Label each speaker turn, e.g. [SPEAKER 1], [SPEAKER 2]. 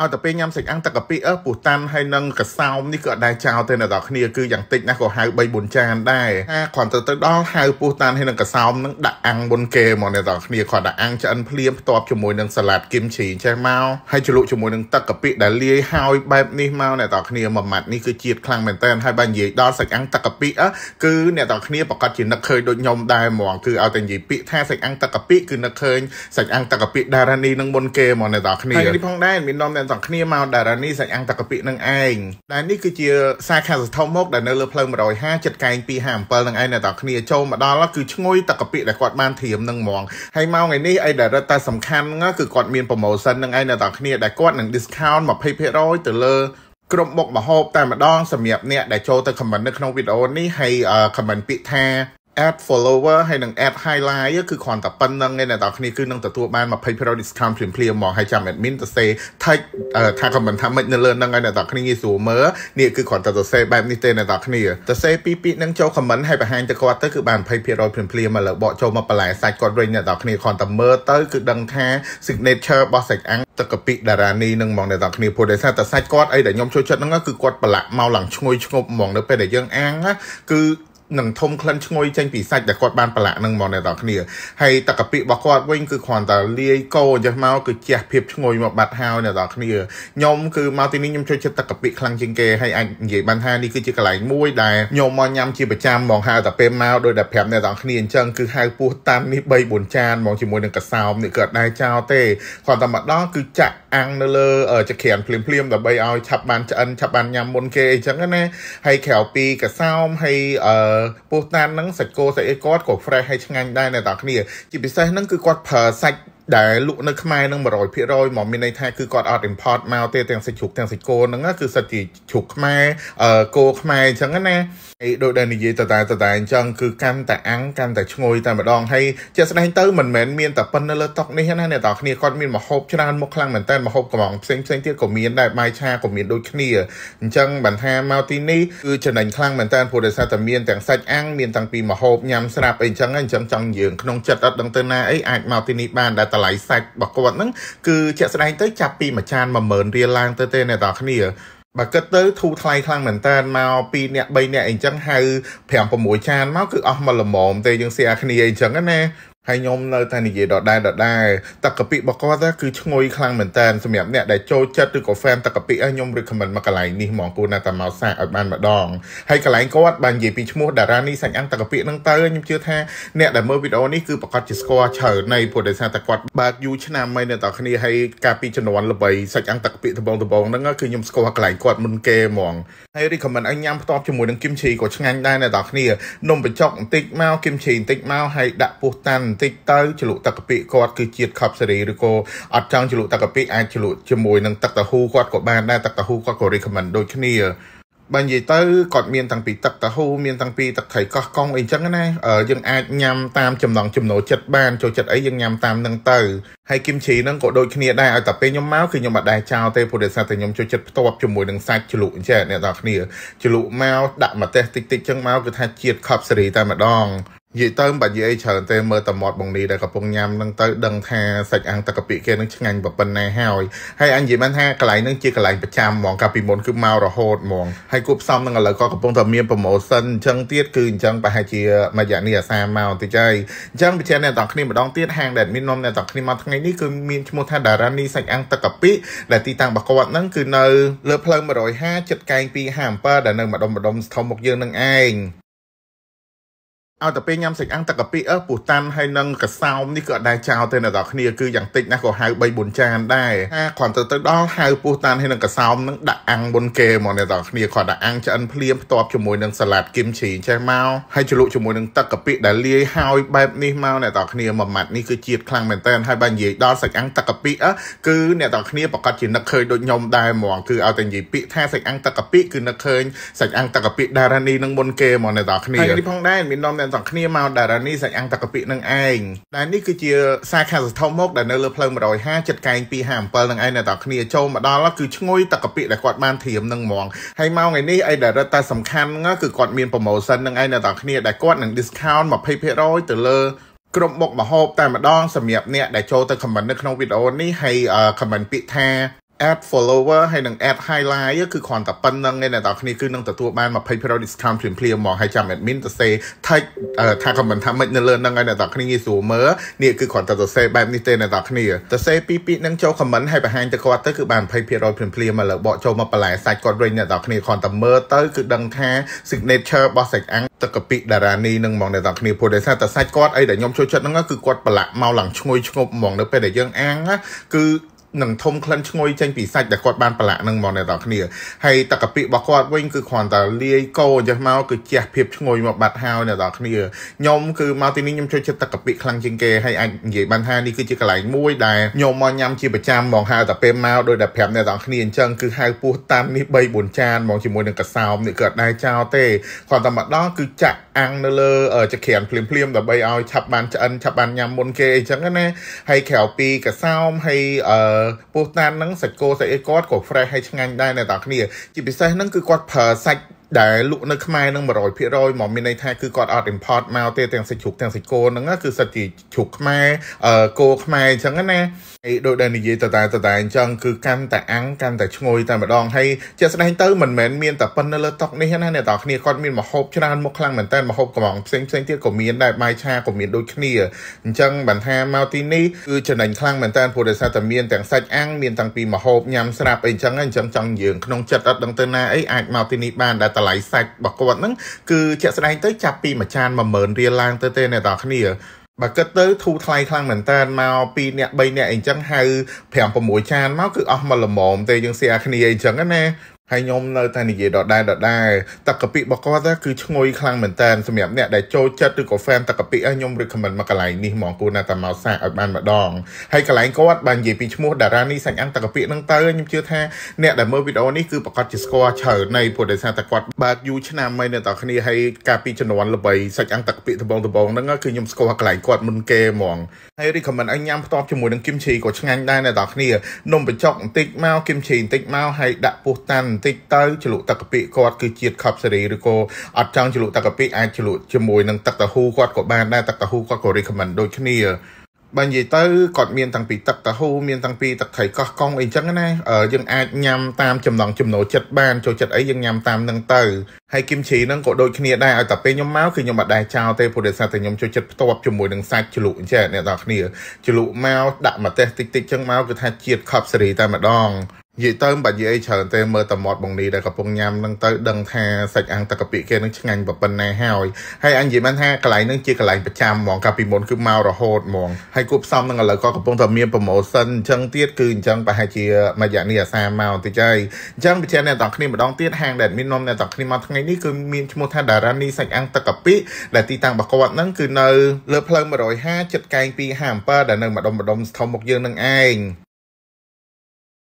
[SPEAKER 1] ឲ្យតែពេលញ៉ាំសាច់អាំងទឹកកាពិអឺពោះតាន់ហើយនឹងកសោមនេះគឺអត់ដែរចោលទេអ្នកនរគ្នាគឺយ៉ាងតិចណាស់ក៏ហៅ3 4ចានដែរថាគ្រាន់តែទៅដល់ហៅពោះតាន់ហើយនឹងកសោមនឹងដាក់អាំងមុនគេមកអ្នកនរគ្នាគ្រាន់តែអាំងឆ្អិនភ្លាមផ្ទាប់ជាមួយនឹងសាឡាដគីមឈីចេះមកហើយជ្រលក់ជាមួយនឹងទឹកកាពិដែលលាយហើយបែបនេះមកអ្នកនរគ្នាមួយម៉ាត់នេះគឺជាតិខ្លាំងមែនតើហើយបើនិយាយដល់សាច់អាំងទឹកកាពិអឺគឺអ្នកនរគ្នាប្រកាសជានឹកឃើញដូចខ្ញុំដែរហ្មងគឺឲ្យតែនិយាយពាក្យថាសាច់អាំងទឹកកាពិគឺនឹកឃើញសាច់អាំងទឹកកាពិដារ៉ានីនឹងមុនគេមកអ្នកនរគ្នានេះផងដែរមាននំអ្នកទាំងគ្នាមកតារានីសាច់អាំងតកពីនឹងឯងដែលនេះគឺជាសាខាសធំមកដែលនៅលើផ្លូវ150ចិត្តកែង257នឹងឯងអ្នកទាំងគ្នាចូលមកដល់គឺឈ្ងុយតកពីដែលគាត់បានធៀមនឹងហ្មងហើយមកថ្ងៃនេះអីដែលរត់តែសំខាន់គឺគាត់មាន promotion នឹងឯងអ្នកទាំងគ្នាដែលគាត់នឹង discount 20%ទៅលើក្រុមបុកមហូបតែម្ដង សម្រាប់អ្នកដែលចូលទៅ comment នៅក្នុងវីដេអូនេះហើយ comment ពាក្យថា add follower ហើយនិង add highlight គឺគ្រាន់តែប៉ុណ្្នឹងឯងអ្នកនរគ្នាគឺនឹងទទួលបាន20% discount ភ្លាមភ្លាមមកហើយចាំ admin ទៅសេ tag ថា comment ថាម៉េចនៅលើហ្នឹងឯងអ្នកនរគ្នាងាយស្រួលមើលនេះគឺគ្រាន់តែទៅសេបែបនេះទេអ្នកនរគ្នាទៅសេពីពីនឹងចូល comment ហើយបង្ហាញទៅគាត់ទៅគឺបាន20%ភ្លាមភ្លាមមកលើបកចូលមកបន្លែសាច់គាត់វិញអ្នកនរគ្នាគ្រាន់តែមើលទៅគឺដឹងថា signature របស់សាច់អាំងទឹកកពិតារានីនឹងមកអ្នកនរគ្នាព្រោះដោយសារតែសាច់គាត់អីដែលខ្ញុំចូលចិត្តហ្នឹងគឺគាត់ប្រឡាក់មកឡើងឈ្ងុយឈ្ងប់ហ្មងនៅពេលដែលយើងអាំងគឺនឹងធំក្លិនឈ្ងុយចេញពីសាច់ដែលគាត់បានប្រឡាក់នឹងមកអ្នកនរគ្នា ហើយទឹកកាពិរបស់គាត់វិញគឺគ្រាន់តែលាយកោចេះមកគឺជះភាពឈ្ងុយមកបាត់ហើយអ្នកនរគ្នាខ្ញុំគឺមកទីនេះខ្ញុំចូលចិត្តទឹកកាពិខ្លាំងជាងគេហើយអាចនិយាយបានថានេះគឺជាកន្លែងមួយដែលខ្ញុំមកញ៉ាំជាប្រចាំហ្មងហៅតែពេលមកដោយតែប្រាប់អ្នកនរគ្នាអញ្ចឹងគឺហៅពោះតាមនេះ3 4ចានហ្មងជាមួយនឹងកសោមនេះក៏អត់ដែរចោលទេគ្រាន់តែមកដល់គឺចាក់អាំងនៅលើចក្រានភ្លាមភ្លាមដើម្បីឲ្យឆាប់បានឆ្អិនឆាប់បានញ៉ាំមុនគេអញ្ចឹងណាហើយក្រៅពីកសោមហើយពោះតានហ្នឹងសាច់គោសាច់អីគាត់ក៏ fresh ហើយឆ្ងាញ់ដែរអ្នកនរគ្នា ជាពិសេសហ្នឹងគឺគាត់ប្រើសាច់ដែលលក់នៅខ្មែរនឹង100%មកមានន័យថាគឺគាត់អត់ import មកទេទាំងសាច់ជ្រូកទាំងសាច់គោហ្នឹងគឺសិតជាជ្រូកខ្មែរគោខ្មែរអញ្ចឹងណាឯដូចដែលនិយាយតតែតតែអញ្ចឹងគឺកាន់តែអាំងកាន់តែឈ្ងុយតែម្ដងហើយជាក់ស្ដែងទៅមិនមែនមានតែប៉ុណ្ណឹងលើតុកនេះណាអ្នកតគ្នាគាត់មានមហូបច្រើនមុខខ្លាំងមែនតើមហូបកំងផ្សេងផ្សេងទៀតក៏មានដែរបាយឆាក៏មានដូចគ្នាអញ្ចឹងបានថាមកទីនេះគឺចំណេញខ្លាំងមែនតើព្រោះដោយសារតែមានទាំងសាច់អាំងមានទាំងពីមហូបញ៉ាំស្រាប់អីអញ្ចឹងអញ្ចឹងចង់យើងក្នុងចិត្តអត់ដឹងទៅណាអីអាចមកទីនេះបានដែរតម្លៃសាច់របស់គាត់ហ្នឹងគឺជាក់ស្ដែងទៅចាប់ពីមួយចាន10000រៀលឡើងទៅទេអ្នកនរគ្នាបើគិតទៅធូរថ្លៃខ្លាំងមែនតើមក2នាក់3នាក់អីចឹងហៅ5 6ចានមកគឺអស់មកល្មមទេយើងសៀគ្នាអីចឹងណាហើយខ្ញុំនៅតែនិយាយដដែលដដែលទឹកកាពិរបស់គាត់គឺឈ្ងុយខ្លាំងមែនតើសម្រាប់អ្នកដែលចូលចិត្តឬក៏ fan ទឹកកាពិឲ្យខ្ញុំ recommend មកកន្លែងនេះហ្មងគូណាតាមកសាកឲ្យបានម្ដងហើយកន្លែងគាត់បាននិយាយពីឈ្មោះតារានេះសាច់អាំងទឹកកាពិហ្នឹងទៅខ្ញុំជឿថាអ្នកដែលមើលវីដេអូនេះគឺប្រកាសជាស្គាល់ច្រើននៃព្រោះដោយសារតែគាត់បើកយូរឆ្នាំហើយនៅតែគ្នាហើយការពីជំនាន់ល្បីសាច់អាំងទឹកកាពិដំបងដំបងហ្នឹងគឺខ្ញុំស្គាល់កន្លែងគាត់មុនគេហ្មងហើយ recommend ឲ្យញ៉ាំផ្ទាប់ជាមួយនឹងគីមឈីក៏ឆ្ងាញ់ដែរអ្នកទាំងគ្នានំបញ្ចុកបន្តិចមកគីមឈីបន្តិចមកហើយដាក់ពោះតាន់បន្តិចទៅជ្រលក់ទឹកកាពិគាត់គឺជាតិខាប់សេរីឬក៏អត់ចង់ជ្រលក់ទឹកកាពិអាចជ្រលក់ជាមួយនឹងទឹកតាហ៊ូគាត់ក៏បានដែរទឹកតាហ៊ូគាត់ក៏ recommend ដូចគ្នាបើនិយាយទៅគាត់មានតាំងពីទឹកតាហ៊ូមានតាំងពីទឹកថៃកោះកុងអីចឹងណាយើងអាចញ៉ាំតាមចំណង់ចំណូលចិត្តបានចូលចិត្តអីយើងញ៉ាំតាមនឹងទៅហើយគីមជីហ្នឹងក៏ដូចគ្នាដែរឲ្យតែពេលខ្ញុំមកគឺខ្ញុំមិនដែរចោលទេព្រោះដោយសារតែខ្ញុំចូលចិត្តផ្ទាប់ជាមួយនឹងសាច់ជ្រលក់អញ្ចឹងអ្នកទាំងគ្នាជ្រលក់មកដាក់ម្ទេសតិចតិចចឹងមកគឺថាជាតិខាប់សេរីតែម្ដងនិយាយទៅបើនិយាយច្រើនទេមើលតែមាត់បងនេះដែលកំពុងញ៉ាំនឹងទៅដឹងថាសាច់អាំងទឹកកាពិគេនឹងឆ្ងាញ់ប៉ុណ្ណាហើយហើយអញនិយាយបានថាកន្លែងនឹងជាកន្លែងប្រចាំហ្មងកាលពីមុនគឺមករហូតហ្មងហើយគួបផ្សំនឹងឥឡូវក៏កំពុងតែមាន promotion អញ្ចឹងទៀតគឺអញ្ចឹងប្រហែលជាមួយរយៈនេះអាសាមកបន្តិចហើយអញ្ចឹងបញ្ជាក់អ្នកទាំងគ្នាម្ដងទៀតហាងដែលមាននំអ្នកទាំងគ្នាមកថ្ងៃនេះគឺមានឈ្មោះថាដារ៉ានីសាច់អាំងទឹកកាពិដែលទីតាំងរបស់គាត់នឹងគឺនៅលើផ្លូវ150ចិត្តកែង257ដែលនៅម្ដុំម្ដុំស្ថុំមកយើងនឹងឯងឲ្យតែពេលញ៉ាំសាច់អាំងទឹកកាពិអឺពុះតាន់ហើយនឹងកសោមនេះក៏អត់ដែរចោលទេអ្នកនរគ្នាគឺយ៉ាងតិចណាស់ក៏ហៅ3 4ចានដែរថាគ្រាន់តែទៅដល់ហៅពុះតាន់ហើយនឹងកសោមនឹងដាក់អាំងមុនគេមកអ្នកនរគ្នាគ្រាន់តែអាំងឆ្អិនភ្លាមផ្ទាប់ជាមួយនឹងសាឡាត់គីមឈីចេះមកហើយជ្រលក់ជាមួយនឹងទឹកកាពិដែលលាយហើយបែបនេះមកអ្នកនរគ្នាមួយម៉ាត់នេះគឺជាតិខ្លាំងមែនតើហើយបើនិយាយដល់សាច់អាំងទឹកកាពិអឺគឺអ្នកនរគ្នាប្រកាសជានឹកឃើញដូចខ្ញុំដែរហ្មងគឺឲ្យតែនិយាយពាក្យថាសាច់អាំងទឹកកាពិគឺនឹកឃើញសាច់អាំងទឹកកាពិដារ៉ានីនឹងមុនគេមកអ្នកនរគ្នាហើយនេះផងដែរមាននំសងគ្នាមកតារានីសាច់អាំងតាកពិនឹងឯងដែលនេះគឺជាសាខាសធំមកដែលនៅលើផ្លូវ150ចិត្តកែង257នឹងឯងនៅតាគ្នាចូលមកដល់គឺឈ្ងុយតាកពិដែលគាត់បានធៀមនឹងហ្មងហើយមកថ្ងៃនេះអីដែលរត់តែសំខាន់គឺគាត់មាន promotion នឹងឯងនៅតាគ្នាដែលគាត់នឹង discount 20%ទៅលើក្រុមមុខមហូបតែម្ដងសម្រាប់អ្នកដែលចូលទៅ comment នៅក្នុងវីដេអូនេះហើយ comment ពាក្យថា add follower ហើយនិង add highlight គឺគ្រាន់តែប៉ុណ្្នឹងឯងអ្នកនរគ្នាគឺនឹងទទួលបាន20% discount ភ្លាមៗហ្មងហើយចាំ admin ទៅសេ tag ថា comment ថាម៉េចនៅលើហ្នឹងឯងអ្នកនរគ្នាងាយស្រួលមើលនេះគឺគ្រាន់តែទៅសេបែបនេះទេអ្នកនរគ្នាទៅសេពីពីនឹងចូល comment ហើយបង្ហាញទៅគាត់ទៅគឺបាន20%ភ្លាមៗមកលើបកចូលមកបន្លែសាច់គាត់វិញអ្នកនរគ្នាគ្រាន់តែមើលទៅគឺដឹងថា signature របស់សាច់អាំងទឹកកពិតារានីនឹងហ្មងអ្នកនរគ្នាព្រោះដោយសារតែសាច់គាត់អីដែលខ្ញុំចូលចិត្តហ្នឹងគឺគាត់ប្រឡាក់មកឡើងឈ្ងុយឈ្ងប់ហ្មងនៅពេលដែលយើងអាំងគឺនឹងធំក្លិនឈ្ងុយចេញពីសាច់ដែលគាត់បានប្រឡាក់នឹងមកអ្នកនរគ្នាហើយទឹកកាពិរបស់គាត់វិញគឺគ្រាន់តែលាយកោអញ្ចឹងមកគឺជះភាពឈ្ងុយមកបាត់ហើយអ្នកនរគ្នាខ្ញុំគឺមកទីនេះខ្ញុំចូលចិត្តទឹកកាពិខ្លាំងជាងគេហើយអាចនិយាយបានថានេះគឺជាកន្លែងមួយដែលខ្ញុំមកញ៉ាំជាប្រចាំហ្មងហៅតែពេលមកដោយតែប្រាប់អ្នកនរគ្នាអញ្ចឹងគឺហៅពោះតាមនេះ3 4ចានហ្មងជាមួយនឹងកសោមនេះគឺអត់ដែរចោលទេគ្រាន់តែមកដល់គឺចាក់អាំងនៅលើចក្រានភ្លាមភ្លាមដើម្បីឲ្យឆាប់បានឆ្អិនឆាប់បានញ៉ាំមុនគេអញ្ចឹងណាហើយក្រៅពី កសោមហើយអឺពោះតានហ្នឹងសាច់គោសាច់អីគាត់ក៏ fresh ហើយឆ្ងាញ់ដែរអ្នកទាំងគ្នា ជាពិសេសហ្នឹងគឺគាត់ប្រើសាច់ដែលលក់នៅខ្មែរនឹង100%មកមានន័យថាគឺគាត់អត់ import មកទេទាំងសាច់ជ្រូកទាំងសាច់គោហ្នឹងគឺសិតជាជ្រូកខ្មែរអឺគោខ្មែរអញ្ចឹងណាអីដូចដែលនិយាយតតែតតែអញ្ចឹងគឺកាន់តែអាំងកាន់តែឈ្ងុយតែម្ដងហើយជាក់ស្ដែងទៅមិនមែនមានតែប៉ុណ្ណឹងលើតុកនេះណាអ្នកនរគ្នាគាត់មានមហូបច្រើនមុខខ្លាំងមែនតើមហូបកំងផ្សេងផ្សេងទៀតក៏មានដែរបាយឆាក៏មានដូចគ្នាអញ្ចឹងបានថាមកទីនេះគឺចំណេញខ្លាំងមែនតើព្រោះដោយសារតែមានទាំងសាច់អាំងមានទាំងពីមហូបញ៉ាំស្រាប់អីអញ្ចឹងអញ្ចឹងចង់យើងក្នុងចិត្តអត់ដឹងទៅណាអីអាចមកទីនេះបានដែលតម្លៃសាច់របស់គាត់ហ្នឹងគឺជាក់ស្ដែងទៅចាប់ពីមួយចាន10000រៀលឡើងទៅទេអ្នកនរគ្នាបើគិតទៅធូរថ្លៃខ្លាំងមែនតើមក2នាក់3នាក់អីចឹងហៅ5 6ចានមកគឺអស់មកល្មមទេយើងសៀគ្នាអីចឹងណាហើយខ្ញុំនៅតែនិយាយដដែលដដែលទឹកកាពិរបស់គាត់គឺឈ្ងុយខ្លាំងមែនតើសម្រាប់អ្នកដែលចូលចិត្តឬក៏ fan ទឹកកាពិឲ្យខ្ញុំ recommend មកកន្លែងនេះហ្មងគួរណាស់តែមកសាកឲ្យបានម្ដងហើយកន្លែងគាត់បាននិយាយពីឈ្មោះតារានេះសាច់អាំងទឹកកាពិហ្នឹងទៅខ្ញុំជឿថាអ្នកដែលមើលវីដេអូនេះគឺប្រកាសជាស្គាល់ច្រើននៃព្រោះដោយសារតែគាត់បើកយូរឆ្នាំហើយនៅតែគ្នាហើយការពីជំនាន់ល្បីសាច់អាំងទឹកកាពិដំបងដំបងហ្នឹងគឺខ្ញុំស្គាល់កន្លែងគាត់មុនគេហ្មងហើយ recommend ឲ្យញ៉ាំផ្ទាប់ជាមួយនឹងគីមឈីក៏ឆ្ងាញ់ដែរអ្នកទាំងគ្នានំបញ្ចុកបន្តិចមកគីមឈីបន្តិចមកហើយដាក់ពោះតាន់បន្តិចទៅជ្រលក់ទឹកកាពិគាត់គឺជាតិខាប់សេរីឬក៏អត់ចង់ជ្រលក់ទឹកកាពិអាចជ្រលក់ជាមួយនឹងទឹកតាហ៊ូគាត់ក៏បានដែរទឹកតាហ៊ូគាត់ក៏ recommend ដូចគ្នាបើនិយាយទៅគាត់មានតាំងពីទឹកតាហ៊ូមានតាំងពីទឹកត្រីកោះកុងអីចឹងណាយើងអាចញ៉ាំតាមចំណង់ចំណូលចិត្តបានចូលចិត្តអីយើងញ៉ាំតាមនឹងទៅហើយគីមឈីហ្នឹងក៏ដូចគ្នាដែរឲ្យតែពេលខ្ញុំមកគឺខ្ញុំមិនដែរចោលទេព្រោះដោយសារតែខ្ញុំចូលចិត្តផ្ទាប់ជាមួយនឹងសាច់ជ្រលក់អញ្ចឹងអ្នកនរគ្នាជ្រលក់មកដាក់ម្ទេសតិចតិចចឹងមកគឺថាជាតិខាប់សេរីតែម្ដងនិយាយទៅបើនិយាយច្រើនទេមើលតែមាត់បងនីដែលកំពុងញ៉ាំនឹងទៅដឹងថាសាច់អាំងទឹកកាពិគេនឹងឆ្ងាញ់ប៉ុណ្ណាហើយហើយអញនិយាយបានថាកន្លែងនឹងជាកន្លែងប្រចាំហ្មងកាលពីមុនគឺមករហូតហ្មងហើយគូផ្សំនឹងឥឡូវក៏កំពុងតែមាន promotion អញ្ចឹងទៀតគឺអញ្ចឹងប្រហែលជាមួយរយៈនេះអាសាមកតិចហើយអញ្ចឹងបញ្ជាក់អ្នកទាំងគ្នាម្ដងទៀតហាងដែលមាននំអ្នកទាំងគ្នាមកថ្ងៃនេះគឺមានឈ្មោះថាដារ៉ានីសាច់អាំងទឹកកាពិដែលទីតាំងរបស់គាត់នឹងគឺនៅលើផ្លូវ150ចិត្តកែង257ដែលនៅម្ដុំម្ដុំស្ថុំមុខយើងនឹងឯង